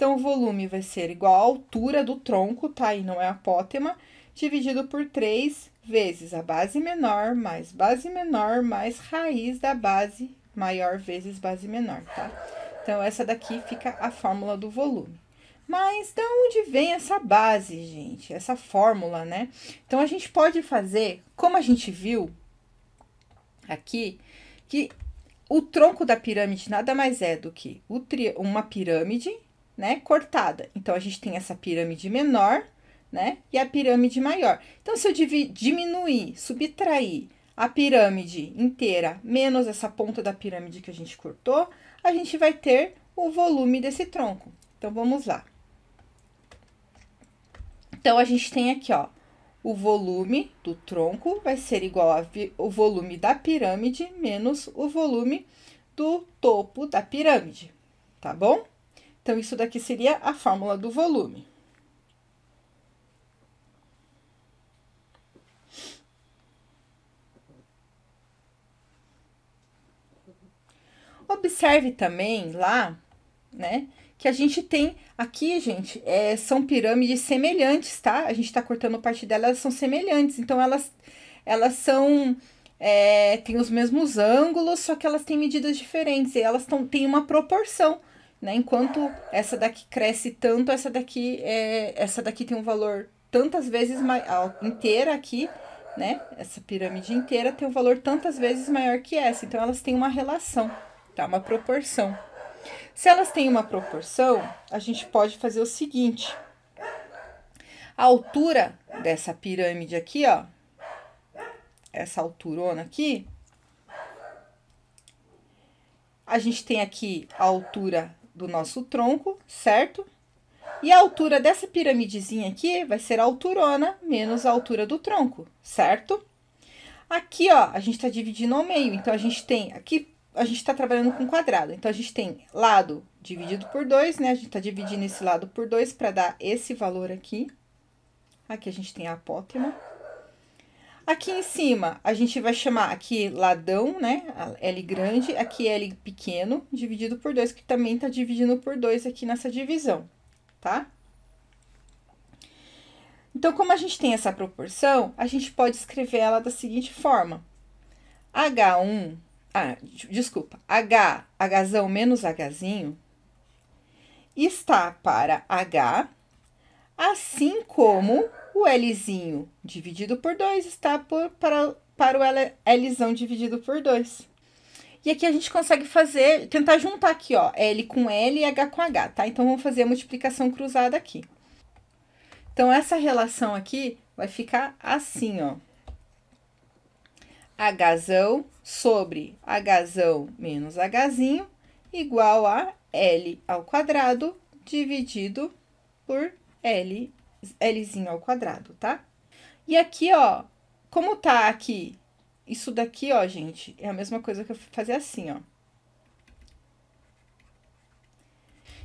Então, o volume vai ser igual à altura do tronco, tá? E não é apótema, dividido por 3 vezes a base menor, mais base menor, mais raiz da base maior vezes base menor, tá? Então, essa daqui fica a fórmula do volume. Mas de onde vem essa base, gente? Essa fórmula, né? Então, a gente pode fazer, como a gente viu aqui, que o tronco da pirâmide nada mais é do que uma pirâmide né, cortada. Então, a gente tem essa pirâmide menor, né, e a pirâmide maior. Então, se eu diminuir, subtrair a pirâmide inteira menos essa ponta da pirâmide que a gente cortou, a gente vai ter o volume desse tronco. Então, vamos lá. Então, a gente tem aqui, ó, o volume do tronco vai ser igual ao volume da pirâmide menos o volume do topo da pirâmide, tá bom? Então, isso daqui seria a fórmula do volume. Observe também lá, né, que a gente tem aqui, gente, é, são pirâmides semelhantes, tá? A gente está cortando parte delas, são semelhantes. Então, elas, elas são... É, têm os mesmos ângulos, só que elas têm medidas diferentes. E elas tão, têm uma proporção né? Enquanto essa daqui cresce tanto, essa daqui é, essa daqui tem um valor tantas vezes maior inteira aqui, né? Essa pirâmide inteira tem um valor tantas vezes maior que essa. Então elas têm uma relação, tá? Uma proporção. Se elas têm uma proporção, a gente pode fazer o seguinte: a altura dessa pirâmide aqui, ó, essa alturona aqui, a gente tem aqui a altura do nosso tronco, certo? E a altura dessa piramidezinha aqui vai ser a alturona menos a altura do tronco, certo? Aqui, ó, a gente está dividindo ao meio, então a gente tem, aqui a gente está trabalhando com quadrado, então a gente tem lado dividido por 2, né? A gente está dividindo esse lado por 2 para dar esse valor aqui. Aqui a gente tem a apótema. Aqui em cima, a gente vai chamar aqui ladão, né? L grande, aqui L pequeno, dividido por 2, que também tá dividindo por 2 aqui nessa divisão, tá? Então, como a gente tem essa proporção, a gente pode escrever ela da seguinte forma. H1, ah, desculpa, H, Hzão menos Hzinho, está para H, assim como o L dividido por 2 está por, para, para o L, dividido por 2. E aqui a gente consegue fazer, tentar juntar aqui, ó, L com L e H com H, tá? Então, vamos fazer a multiplicação cruzada aqui. Então, essa relação aqui vai ficar assim, ó. Hzão sobre Hzão menos Hzinho igual a L ao quadrado dividido por L Lzinho ao quadrado, tá? E aqui, ó, como tá aqui? Isso daqui, ó, gente, é a mesma coisa que eu fazer assim, ó.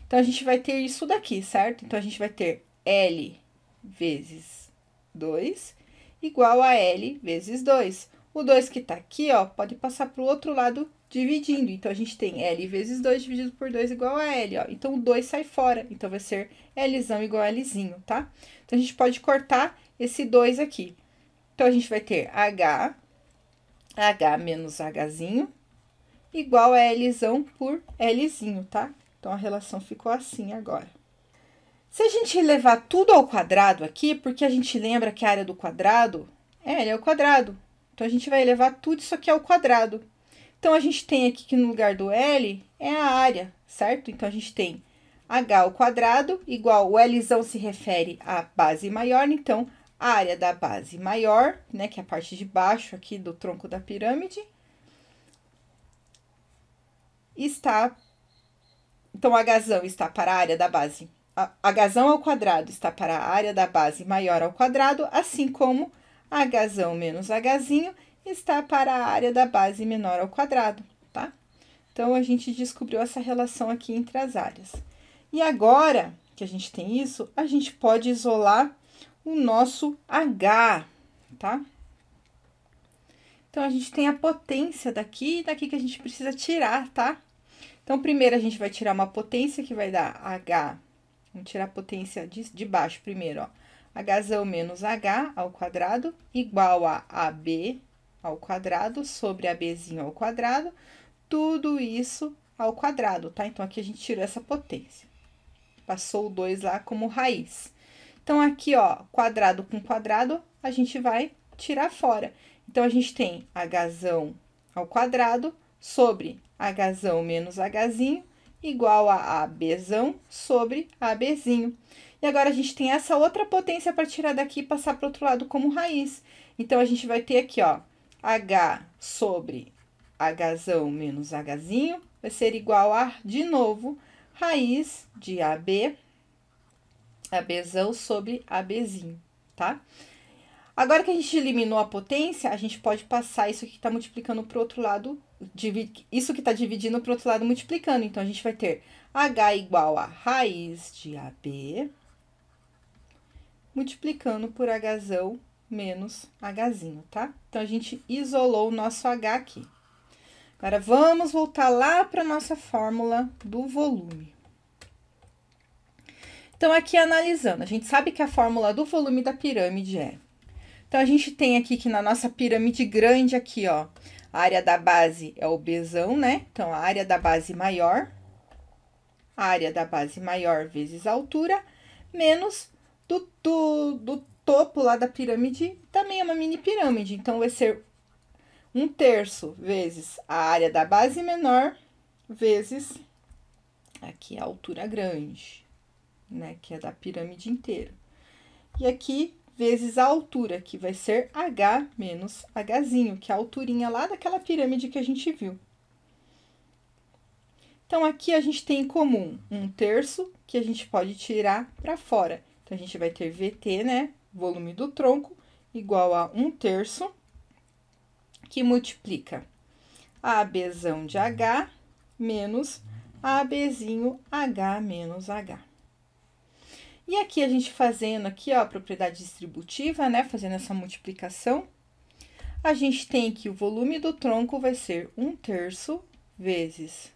Então, a gente vai ter isso daqui, certo? Então, a gente vai ter L vezes 2 igual a L vezes 2. O 2 que está aqui, ó, pode passar para o outro lado dividindo. Então, a gente tem L vezes 2 dividido por 2 igual a L, ó. Então, o 2 sai fora. Então, vai ser L igual a L, tá? Então, a gente pode cortar esse 2 aqui. Então, a gente vai ter H, H menos H igual a L por L, tá? Então, a relação ficou assim agora. Se a gente levar tudo ao quadrado aqui, porque a gente lembra que a área do quadrado é L ao é quadrado. Então, a gente vai elevar tudo isso aqui ao quadrado. Então, a gente tem aqui que no lugar do L é a área, certo? Então, a gente tem H ao quadrado igual, o L se refere à base maior, então, a área da base maior, né, que é a parte de baixo aqui do tronco da pirâmide, está, então, H está para a área da base, H ao quadrado está para a área da base maior ao quadrado, assim como Hzão menos Hzinho está para a área da base menor ao quadrado, tá? Então, a gente descobriu essa relação aqui entre as áreas. E agora que a gente tem isso, a gente pode isolar o nosso H, tá? Então, a gente tem a potência daqui e daqui que a gente precisa tirar, tá? Então, primeiro a gente vai tirar uma potência que vai dar H. Vamos tirar a potência de, de baixo primeiro, ó. Hzão menos H ao quadrado igual a AB ao quadrado sobre ABzinho ao quadrado, tudo isso ao quadrado, tá? Então, aqui a gente tirou essa potência. Passou o 2 lá como raiz. Então, aqui, ó, quadrado com quadrado, a gente vai tirar fora. Então, a gente tem Hzão ao quadrado sobre Hzão menos Hzinho igual a ABzão sobre ABzinho. E agora a gente tem essa outra potência para tirar daqui e passar para o outro lado como raiz. Então, a gente vai ter aqui, ó, H sobre Hzão menos Hzinho vai ser igual a, de novo, raiz de AB, ABzão sobre ABzinho, tá? Agora que a gente eliminou a potência, a gente pode passar isso que está multiplicando para o outro lado, isso que está dividindo para o outro lado multiplicando. Então, a gente vai ter H igual a raiz de AB multiplicando por Hzão menos Hzinho, tá? Então, a gente isolou o nosso H aqui. Agora, vamos voltar lá para a nossa fórmula do volume. Então, aqui analisando, a gente sabe que a fórmula do volume da pirâmide é. Então, a gente tem aqui que na nossa pirâmide grande aqui, ó, a área da base é o Bzão, né? Então, a área da base maior, a área da base maior vezes a altura, menos do, do, do topo lá da pirâmide também é uma mini pirâmide. Então, vai ser um terço vezes a área da base menor vezes aqui a altura grande, né? Que é da pirâmide inteira. E aqui vezes a altura, que vai ser H menos Hzinho, que é a alturinha lá daquela pirâmide que a gente viu. Então, aqui a gente tem em comum um terço que a gente pode tirar para fora. Então, a gente vai ter VT, né? Volume do tronco, igual a 1 terço, que multiplica a ABzão de H menos ABzinho H menos H. E aqui a gente fazendo aqui, ó, a propriedade distributiva, né? Fazendo essa multiplicação, a gente tem que o volume do tronco vai ser 1 terço vezes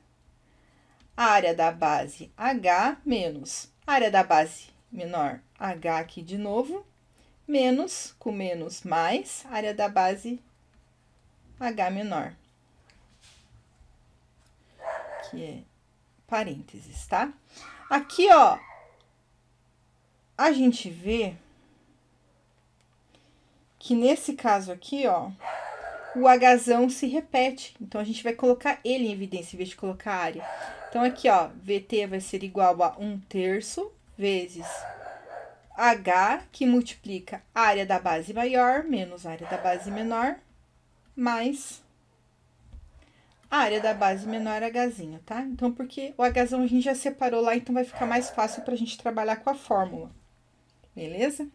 a área da base H menos a área da base menor H aqui de novo, menos, com menos, mais, área da base H menor. Que é parênteses, tá? Aqui, ó, a gente vê que nesse caso aqui, ó, o Hzão se repete. Então, a gente vai colocar ele em evidência em vez de colocar a área. Então, aqui, ó, VT vai ser igual a 1 terço vezes H, que multiplica a área da base maior menos a área da base menor, mais a área da base menor Hzinho, tá? Então, porque o Hzão a gente já separou lá, então vai ficar mais fácil para a gente trabalhar com a fórmula, beleza?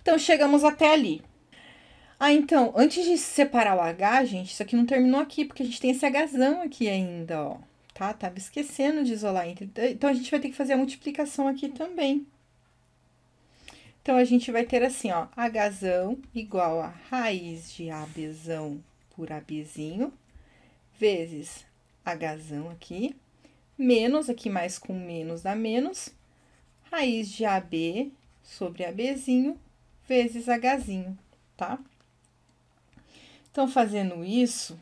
Então, chegamos até ali. Ah, então, antes de separar o H, gente, isso aqui não terminou aqui, porque a gente tem esse Hzão aqui ainda, ó tá? Tava esquecendo de isolar entre. Então, a gente vai ter que fazer a multiplicação aqui também. Então, a gente vai ter assim, ó, Hzão igual a raiz de ABzão por ABzinho, vezes Hzão aqui, menos, aqui mais com menos dá menos, raiz de AB sobre ABzinho, vezes Hzinho, tá? Então, fazendo isso,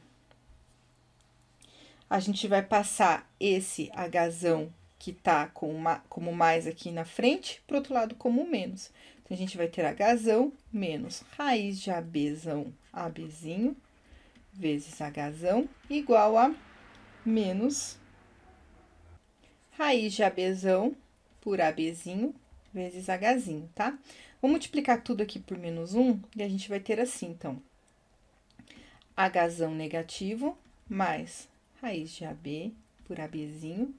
a gente vai passar esse agazão que está com uma, como mais aqui na frente, para o outro lado como menos. Então, a gente vai ter agazão menos raiz de abzão, abzinho, vezes agazão, igual a menos raiz de abzão por abzinho, vezes hzinho, tá? Vou multiplicar tudo aqui por menos 1 e a gente vai ter assim, então. Hzão negativo mais raiz de AB por ABzinho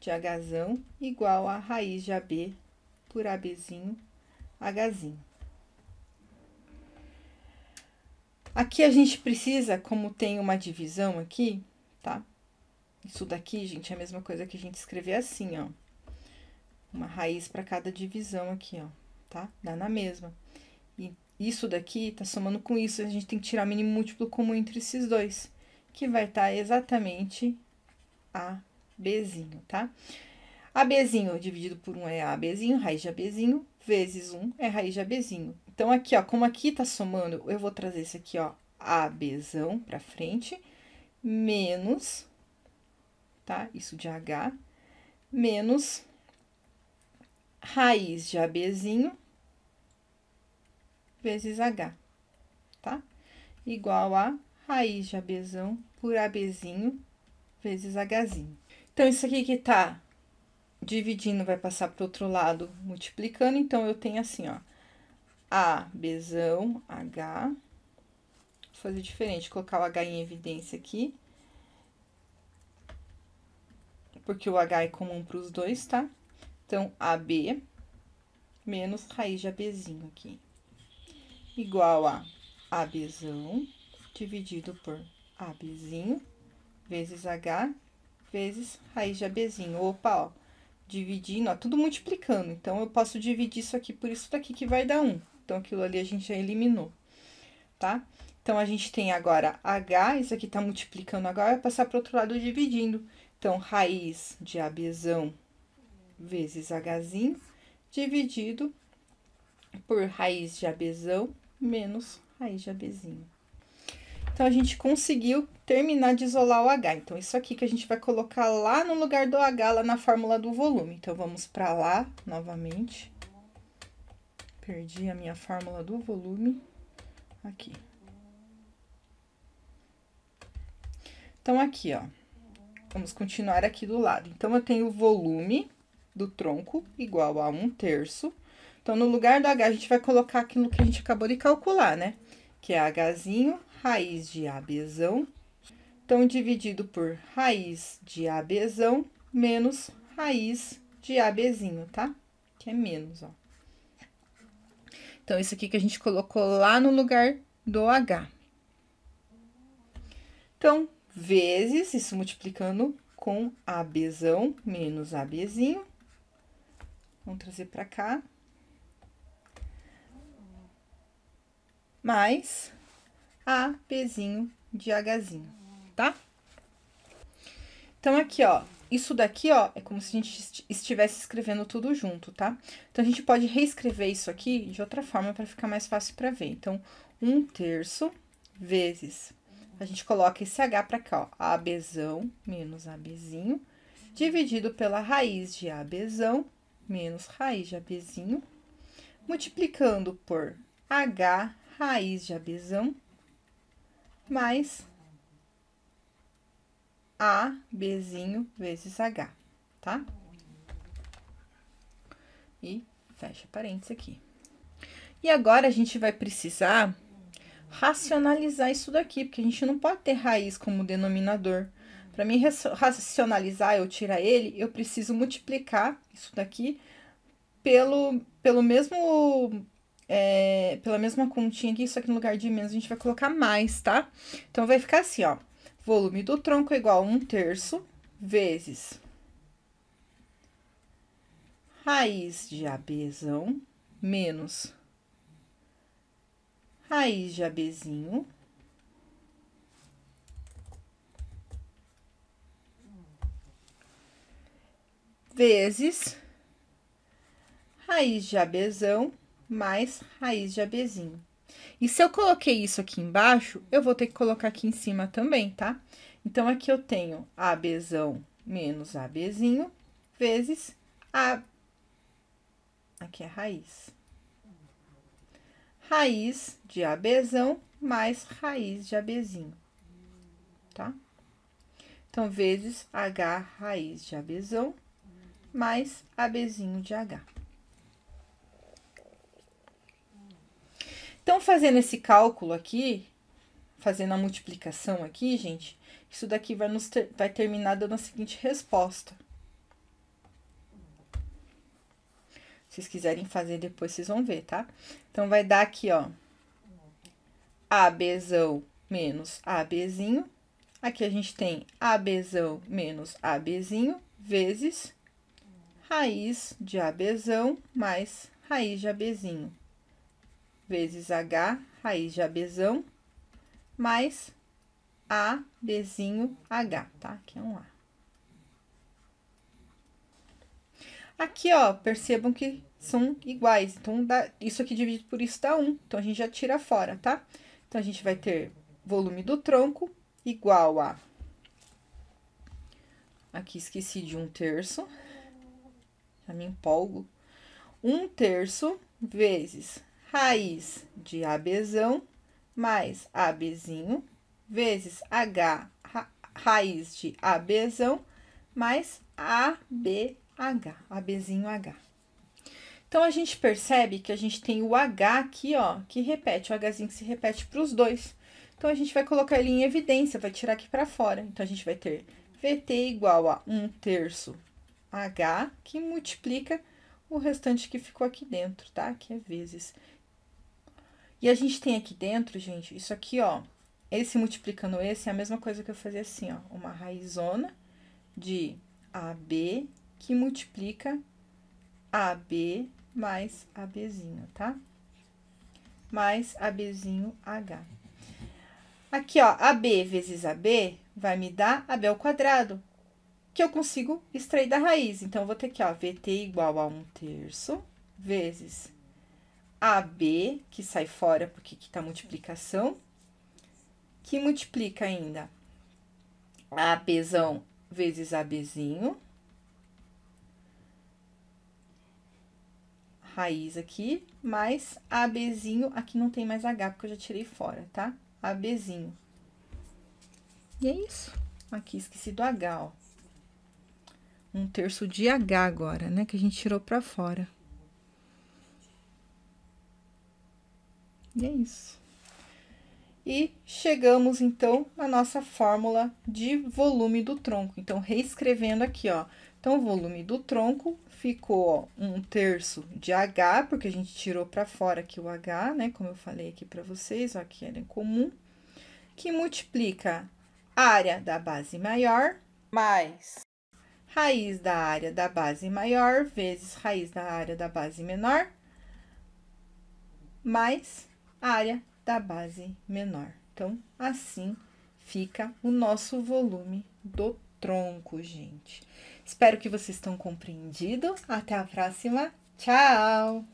de Hzão igual a raiz de AB por ABzinho Hzinho. Aqui a gente precisa, como tem uma divisão aqui, tá? Isso daqui, gente, é a mesma coisa que a gente escrever assim, ó. Uma raiz para cada divisão aqui, ó, tá? Dá na mesma. E isso daqui tá somando com isso, a gente tem que tirar mínimo múltiplo comum entre esses dois que vai estar tá exatamente a Bzinho, tá? ABzinho dividido por 1 é ABzinho, raiz de ABzinho, vezes 1 é raiz de ABzinho. Então, aqui, ó, como aqui tá somando, eu vou trazer isso aqui, ó, ABzão pra frente, menos, tá? Isso de H, menos raiz de ABzinho vezes H, tá? Igual a raiz de ABzão por ABzinho vezes Hzinho. Então, isso aqui que tá dividindo vai passar para o outro lado multiplicando. Então, eu tenho assim, ó, A, H. Vou fazer diferente, colocar o H em evidência aqui. Porque o H é comum para os dois, tá? Então, AB menos raiz de ABzinho aqui. Igual a ABzão dividido por ABzinho, vezes H, vezes raiz de ABzinho. Opa, ó, dividindo, ó, tudo multiplicando. Então, eu posso dividir isso aqui por isso daqui, que vai dar 1. Então, aquilo ali a gente já eliminou, tá? Então, a gente tem agora H, isso aqui tá multiplicando agora, vai passar pro outro lado dividindo. Então, raiz de ABzão vezes Hzinho, dividido por raiz de abzão menos raiz de abzinho. Então, a gente conseguiu terminar de isolar o H. Então, isso aqui que a gente vai colocar lá no lugar do H, lá na fórmula do volume. Então, vamos para lá novamente. Perdi a minha fórmula do volume. Aqui. Então, aqui, ó. Vamos continuar aqui do lado. Então, eu tenho o volume do tronco igual a um terço. Então, no lugar do H, a gente vai colocar aquilo que a gente acabou de calcular, né? Que é Hzinho raiz de ABzão. Então, dividido por raiz de ABzão menos raiz de ABzinho, tá? Que é menos, ó. Então, isso aqui que a gente colocou lá no lugar do H. Então, vezes, isso multiplicando com ABzão menos ABzinho. Vamos trazer para cá. Mais a, de Hzinho, tá? Então, aqui, ó, isso daqui, ó, é como se a gente estivesse escrevendo tudo junto, tá? Então, a gente pode reescrever isso aqui de outra forma para ficar mais fácil para ver. Então, um terço vezes, a gente coloca esse H para cá, ó, ABzão menos ABzinho, dividido pela raiz de ABzão menos raiz de ABzinho, multiplicando por H raiz de ABzão mais A, Bzinho, vezes H, tá? E fecha parênteses aqui. E agora, a gente vai precisar racionalizar isso daqui, porque a gente não pode ter raiz como denominador. Para mim racionalizar, eu tirar ele, eu preciso multiplicar isso daqui pelo, pelo mesmo é, pela mesma continha aqui, só que no lugar de menos a gente vai colocar mais, tá? Então, vai ficar assim, ó. Volume do tronco é igual a 1 terço vezes raiz de abezão menos raiz de abezinho vezes raiz de abezão mais raiz de abezinho. E se eu coloquei isso aqui embaixo, eu vou ter que colocar aqui em cima também, tá? Então, aqui eu tenho abezão menos abezinho vezes a... Aqui é raiz. Raiz de abezão mais raiz de abezinho, tá? Então, vezes h raiz de abezão mais abezinho de h. Então, fazendo esse cálculo aqui, fazendo a multiplicação aqui, gente, isso daqui vai, nos ter, vai terminar dando a seguinte resposta. Se vocês quiserem fazer depois, vocês vão ver, tá? Então, vai dar aqui, ó, ABzão menos ABzinho. Aqui a gente tem ABzão menos ABzinho vezes raiz de ABzão mais raiz de ABzinho vezes H, raiz de ABzão, mais A, H, tá? Que é um A. Aqui, ó, percebam que são iguais. Então, dá, isso aqui dividido por isso dá 1. Um, então, a gente já tira fora, tá? Então, a gente vai ter volume do tronco igual a... Aqui, esqueci de 1 um terço. Já me empolgo. 1 um terço vezes raiz de abzão mais abzinho vezes h ra, raiz de abzão mais abh, abzinho h. Então, a gente percebe que a gente tem o H aqui, ó, que repete, o Hzinho que se repete para os dois. Então, a gente vai colocar ele em evidência, vai tirar aqui para fora. Então, a gente vai ter VT igual a 1 terço H, que multiplica o restante que ficou aqui dentro, tá? Que é vezes e a gente tem aqui dentro, gente, isso aqui, ó. Esse multiplicando esse é a mesma coisa que eu fazia assim, ó. Uma raizona de AB que multiplica AB mais ABzinho, tá? Mais ABzinho H. Aqui, ó, AB vezes AB vai me dar AB ao quadrado, que eu consigo extrair da raiz. Então, eu vou ter aqui, ó, VT igual a 1 terço vezes AB, que sai fora porque aqui está multiplicação, que multiplica ainda AB vezes AB, Raiz aqui, mais AB, aqui não tem mais H, porque eu já tirei fora, tá? AB. E é isso. Aqui esqueci do H, ó. Um terço de H agora, né? Que a gente tirou para fora. E é isso. E chegamos então na nossa fórmula de volume do tronco. Então, reescrevendo aqui, ó. Então, o volume do tronco ficou ó, um terço de H, porque a gente tirou para fora aqui o H, né? Como eu falei aqui para vocês, ó, que era em comum, que multiplica área da base maior mais raiz da área da base maior vezes raiz da área da base menor mais área da base menor. Então, assim fica o nosso volume do tronco, gente. Espero que vocês tenham compreendido. Até a próxima. Tchau!